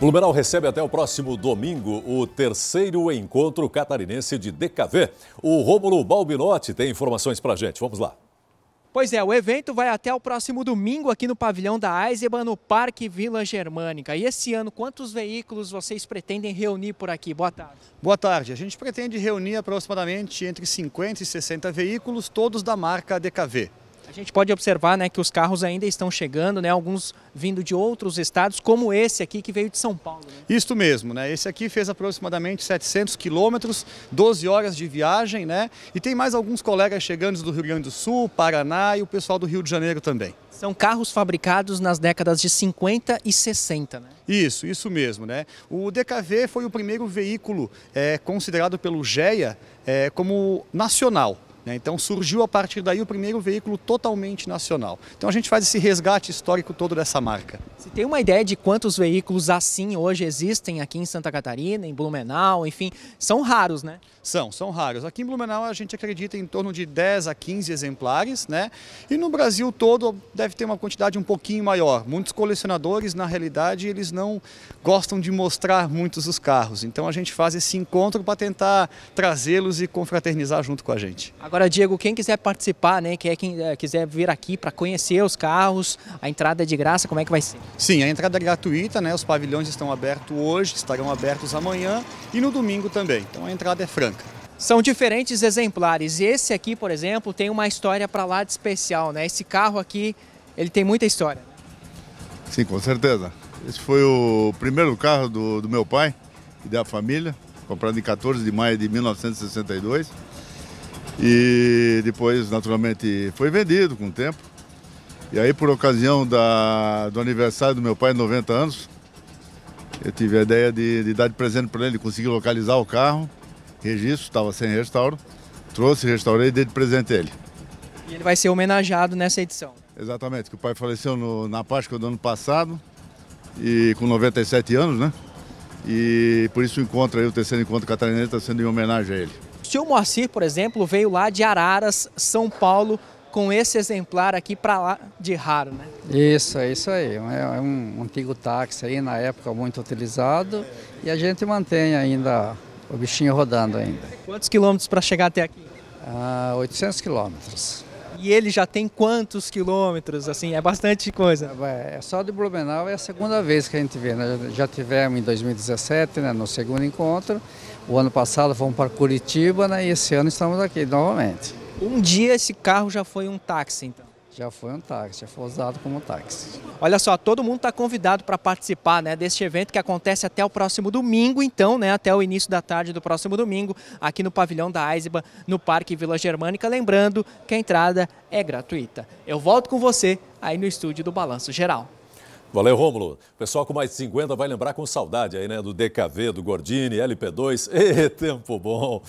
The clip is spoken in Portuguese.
Blumenau recebe até o próximo domingo o terceiro encontro catarinense de DKV. O Rômulo Balbinotti tem informações para a gente. Vamos lá. Pois é, o evento vai até o próximo domingo aqui no pavilhão da Aizeba no Parque Vila Germânica. E esse ano, quantos veículos vocês pretendem reunir por aqui? Boa tarde. Boa tarde. A gente pretende reunir aproximadamente entre 50 e 60 veículos, todos da marca DKV. A gente pode observar né, que os carros ainda estão chegando, né, alguns vindo de outros estados, como esse aqui que veio de São Paulo. Né? Isto mesmo, né? esse aqui fez aproximadamente 700 quilômetros, 12 horas de viagem, né? e tem mais alguns colegas chegando do Rio Grande do Sul, Paraná e o pessoal do Rio de Janeiro também. São carros fabricados nas décadas de 50 e 60, né? Isso, isso mesmo, né? O DKV foi o primeiro veículo é, considerado pelo GEA é, eh, como nacional, né? Então surgiu a partir daí o primeiro veículo totalmente nacional. Então a gente faz esse resgate histórico todo dessa marca. Você tem uma ideia de quantos veículos assim hoje existem aqui em Santa Catarina, em Blumenau, enfim, são raros, né? São, são raros. Aqui em Blumenau a gente acredita em torno de 10 a 15 exemplares, né? E no Brasil todo deve ter uma quantidade um pouquinho maior. Muitos colecionadores, na realidade, eles não gostam de mostrar muitos os carros. Então a gente faz esse encontro para tentar trazê-los e confraternizar junto com a gente. Agora, Diego, quem quiser participar, né, quem, é quem eh, quiser vir aqui para conhecer os carros, a entrada é de graça, como é que vai ser? Sim, a entrada é gratuita, né, os pavilhões estão abertos hoje, estarão abertos amanhã e no domingo também. Então a entrada é franca. São diferentes exemplares. Esse aqui, por exemplo, tem uma história para lá de especial, né? Esse carro aqui, ele tem muita história. Sim, com certeza. Esse foi o primeiro carro do, do meu pai e da família, comprado em 14 de maio de 1962. E depois, naturalmente, foi vendido com o tempo. E aí, por ocasião da, do aniversário do meu pai, 90 anos, eu tive a ideia de, de dar de presente para ele, consegui localizar o carro, registro, estava sem restauro, trouxe, restaurei e dei de presente a ele. E ele vai ser homenageado nessa edição. Exatamente, que o pai faleceu no, na Páscoa do ano passado, e com 97 anos, né? E por isso o encontro aí, o terceiro encontro catarinense está sendo em homenagem a ele. Tio Moacir, por exemplo, veio lá de Araras, São Paulo, com esse exemplar aqui para lá de raro, né? Isso, é isso aí. É, é um antigo táxi aí, na época muito utilizado, e a gente mantém ainda o bichinho rodando ainda. Quantos quilômetros para chegar até aqui? Ah, 800 quilômetros. E ele já tem quantos quilômetros? Assim, é bastante coisa. É, é só de Blumenau é a segunda vez que a gente vê. Né? Já tivemos em 2017, né, no segundo encontro. O ano passado fomos para Curitiba né, e esse ano estamos aqui novamente. Um dia esse carro já foi um táxi, então? Já foi um táxi, já foi usado como táxi. Olha só, todo mundo está convidado para participar né, deste evento que acontece até o próximo domingo, então, né, até o início da tarde do próximo domingo, aqui no pavilhão da Aisba, no Parque Vila Germânica. Lembrando que a entrada é gratuita. Eu volto com você aí no estúdio do Balanço Geral. Valeu, Rômulo. Pessoal com mais de 50 vai lembrar com saudade aí, né? Do DKV, do Gordini, LP2. e tempo bom.